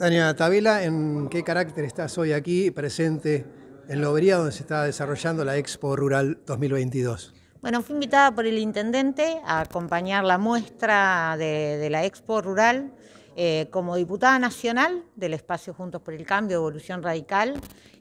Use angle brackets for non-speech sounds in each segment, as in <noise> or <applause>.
Daniela Tabela, ¿en qué carácter estás hoy aquí presente en Lobería, donde se está desarrollando la Expo Rural 2022? Bueno, fui invitada por el intendente a acompañar la muestra de, la Expo Rural eh, como diputada nacional del espacio Juntos por el Cambio, Evolución Radical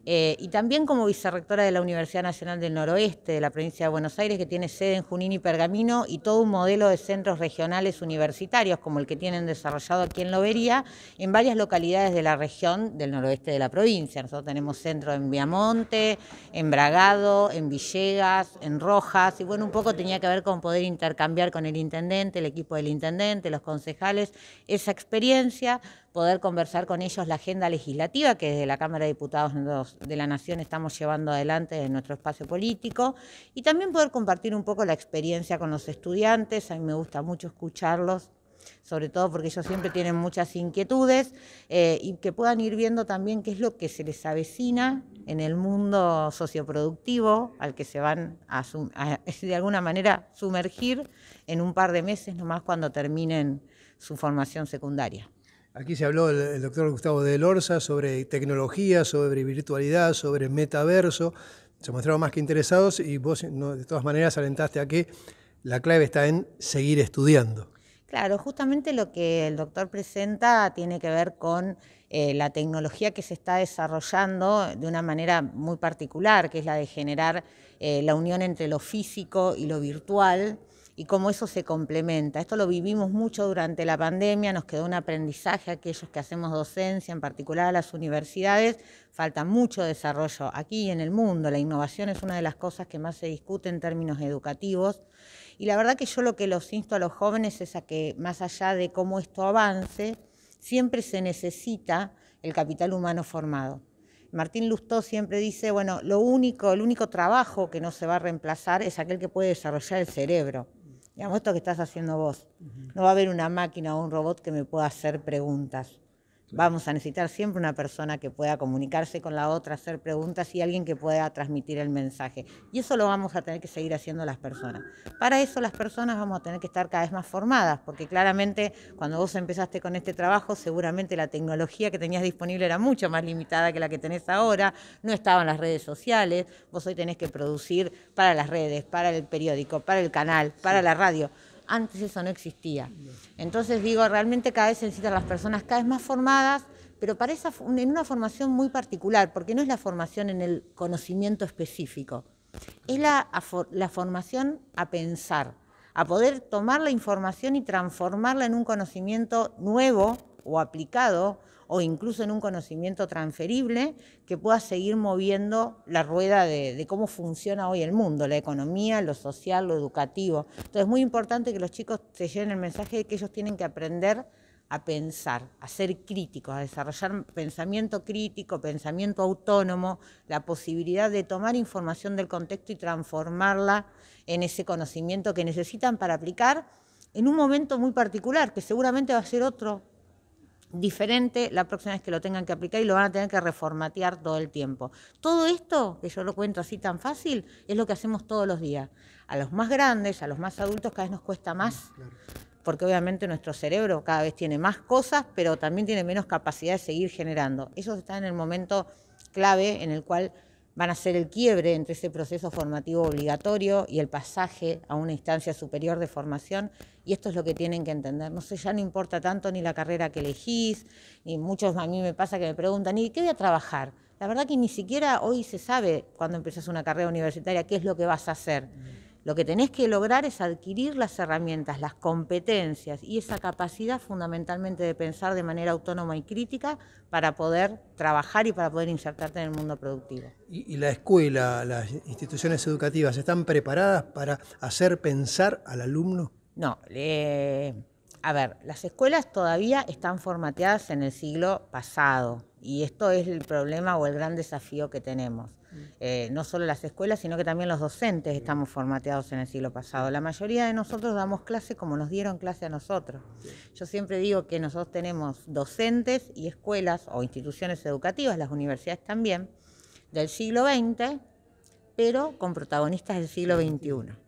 eh, y también como vicerrectora de la Universidad Nacional del Noroeste de la provincia de Buenos Aires, que tiene sede en Junín y Pergamino, y todo un modelo de centros regionales universitarios, como el que tienen desarrollado aquí en Lobería, en varias localidades de la región del noroeste de la provincia. Nosotros tenemos centros en Viamonte, en Bragado, en Villegas, en Rojas, y bueno, un poco tenía que ver con poder intercambiar con el intendente, el equipo del intendente, los concejales, esa experiencia poder conversar con ellos la agenda legislativa que desde la Cámara de Diputados de la Nación estamos llevando adelante en nuestro espacio político y también poder compartir un poco la experiencia con los estudiantes. A mí me gusta mucho escucharlos sobre todo porque ellos siempre tienen muchas inquietudes, eh, y que puedan ir viendo también qué es lo que se les avecina en el mundo socioproductivo al que se van a, <laughs> de alguna manera sumergir en un par de meses nomás cuando terminen su formación secundaria. Aquí se habló el, doctor Gustavo de Lorza sobre tecnología, sobre virtualidad, sobre metaverso. Se mostraron más que interesados y vos de todas maneras alentaste a que la clave está en seguir estudiando. Claro, justamente lo que el doctor presenta tiene que ver con eh, la tecnología que se está desarrollando de una manera muy particular, que es la de generar eh, la unión entre lo físico y lo virtual y cómo eso se complementa. Esto lo vivimos mucho durante la pandemia, nos quedó un aprendizaje a aquellos que hacemos docencia, en particular a las universidades, falta mucho desarrollo aquí y en el mundo. La innovación es una de las cosas que más se discute en términos educativos. Y la verdad que yo lo que los insto a los jóvenes es a que más allá de cómo esto avance, siempre se necesita el capital humano formado. Martín Lustó siempre dice, bueno, lo único, el único trabajo que no se va a reemplazar es aquel que puede desarrollar el cerebro. Digamos, esto que estás haciendo vos. No va a haber una máquina o un robot que me pueda hacer preguntas. Vamos a necesitar siempre una persona que pueda comunicarse con la otra, hacer preguntas y alguien que pueda transmitir el mensaje. Y eso lo vamos a tener que seguir haciendo las personas. Para eso las personas vamos a tener que estar cada vez más formadas, porque claramente cuando vos empezaste con este trabajo, seguramente la tecnología que tenías disponible era mucho más limitada que la que tenés ahora, no estaban las redes sociales, vos hoy tenés que producir para las redes, para el periódico, para el canal, para la radio. Antes eso no existía. Entonces digo, realmente cada vez se necesitan las personas cada vez más formadas, pero para en una formación muy particular, porque no es la formación en el conocimiento específico, es la formación a pensar, a poder tomar la información y transformarla en un conocimiento nuevo o aplicado o incluso en un conocimiento transferible que pueda seguir moviendo la rueda de, cómo funciona hoy el mundo, la economía, lo social, lo educativo. Entonces es muy importante que los chicos se lleven el mensaje de que ellos tienen que aprender a pensar, a ser críticos, a desarrollar pensamiento crítico, pensamiento autónomo, la posibilidad de tomar información del contexto y transformarla en ese conocimiento que necesitan para aplicar en un momento muy particular, que seguramente va a ser otro diferente la próxima vez que lo tengan que aplicar y lo van a tener que reformatear todo el tiempo. Todo esto, que yo lo cuento así tan fácil, es lo que hacemos todos los días. A los más grandes, a los más adultos, cada vez nos cuesta más. Mm, porque obviamente nuestro cerebro cada vez tiene más cosas, pero también tiene menos capacidad de seguir generando. Eso está en el momento clave en el cual van a ser el quiebre entre ese proceso formativo obligatorio y el pasaje a una instancia superior de formación y esto es lo que tienen que entender. No sé, ya no importa tanto ni la carrera que elegís, ni muchos a mí me pasa que me preguntan, ¿y qué voy a trabajar? La verdad que ni siquiera hoy se sabe cuando empezás una carrera universitaria qué es lo que vas a hacer. Lo que tenés que lograr es adquirir las herramientas, las competencias y esa capacidad fundamentalmente de pensar de manera autónoma y crítica para poder trabajar y para poder insertarte en el mundo productivo. ¿Y, la escuela, las instituciones educativas, están preparadas para hacer pensar al alumno? No. Eh a ver, las escuelas todavía están formateadas en el siglo pasado y esto es el problema o el gran desafío que tenemos. Mm. Eh, no solo las escuelas, sino que también los docentes estamos formateados en el siglo pasado. La mayoría de nosotros damos clase como nos dieron clase a nosotros. Yo siempre digo que nosotros tenemos docentes y escuelas o instituciones educativas, las universidades también, del siglo XX, pero con protagonistas del siglo XXI.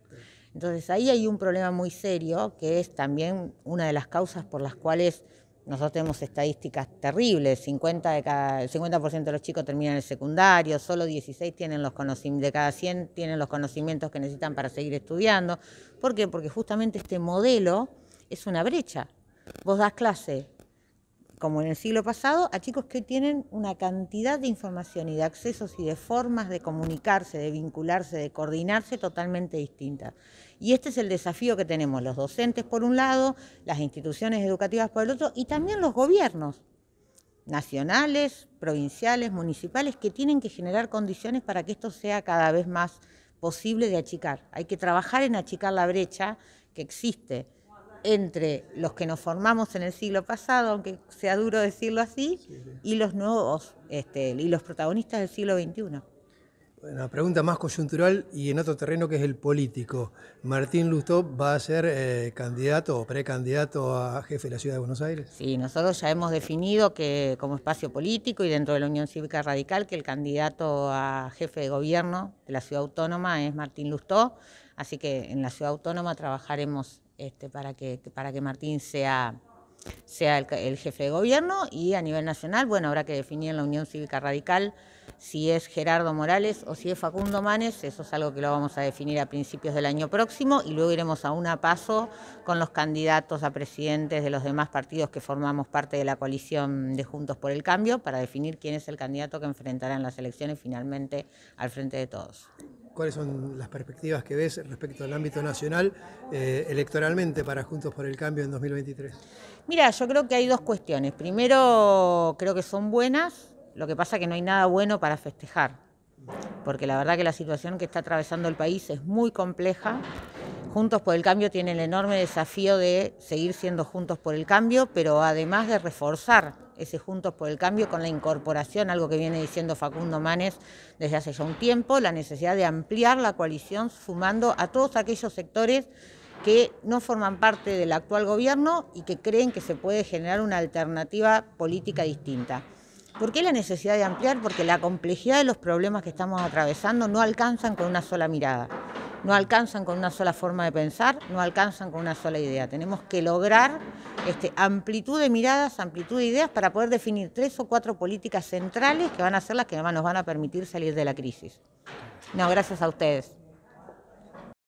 Entonces ahí hay un problema muy serio que es también una de las causas por las cuales nosotros tenemos estadísticas terribles, 50 de el 50% de los chicos terminan el secundario, solo 16 tienen los de cada 100 tienen los conocimientos que necesitan para seguir estudiando. ¿Por qué? Porque justamente este modelo es una brecha. Vos das clase como en el siglo pasado, a chicos que tienen una cantidad de información y de accesos y de formas de comunicarse, de vincularse, de coordinarse totalmente distintas. Y este es el desafío que tenemos los docentes por un lado, las instituciones educativas por el otro y también los gobiernos nacionales, provinciales, municipales, que tienen que generar condiciones para que esto sea cada vez más posible de achicar. Hay que trabajar en achicar la brecha que existe entre los que nos formamos en el siglo pasado, aunque sea duro decirlo así, y los nuevos, este, y los protagonistas del siglo XXI. Una pregunta más coyuntural y en otro terreno que es el político. Martín Lustó va a ser eh, candidato o precandidato a jefe de la Ciudad de Buenos Aires. Sí, nosotros ya hemos definido que como espacio político y dentro de la Unión Cívica Radical que el candidato a jefe de gobierno de la Ciudad Autónoma es Martín Lustó, así que en la Ciudad Autónoma trabajaremos este, para, que, para que Martín sea, sea el, jefe de gobierno y a nivel nacional, bueno, habrá que definir en la Unión Cívica Radical si es Gerardo Morales o si es Facundo Manes, eso es algo que lo vamos a definir a principios del año próximo y luego iremos a un paso con los candidatos a presidentes de los demás partidos que formamos parte de la coalición de Juntos por el Cambio para definir quién es el candidato que enfrentará en las elecciones finalmente al frente de todos cuáles son las perspectivas que ves respecto al ámbito nacional eh, electoralmente para Juntos por el Cambio en 2023. Mira, yo creo que hay dos cuestiones. Primero, creo que son buenas, lo que pasa que no hay nada bueno para festejar, porque la verdad que la situación que está atravesando el país es muy compleja. Juntos por el Cambio tiene el enorme desafío de seguir siendo Juntos por el Cambio, pero además de reforzar ese Juntos por el Cambio, con la incorporación, algo que viene diciendo Facundo Manes desde hace ya un tiempo, la necesidad de ampliar la coalición sumando a todos aquellos sectores que no forman parte del actual gobierno y que creen que se puede generar una alternativa política distinta. ¿Por qué la necesidad de ampliar? Porque la complejidad de los problemas que estamos atravesando no alcanzan con una sola mirada no alcanzan con una sola forma de pensar, no alcanzan con una sola idea. Tenemos que lograr este, amplitud de miradas, amplitud de ideas para poder definir tres o cuatro políticas centrales que van a ser las que además nos van a permitir salir de la crisis. No, gracias a ustedes.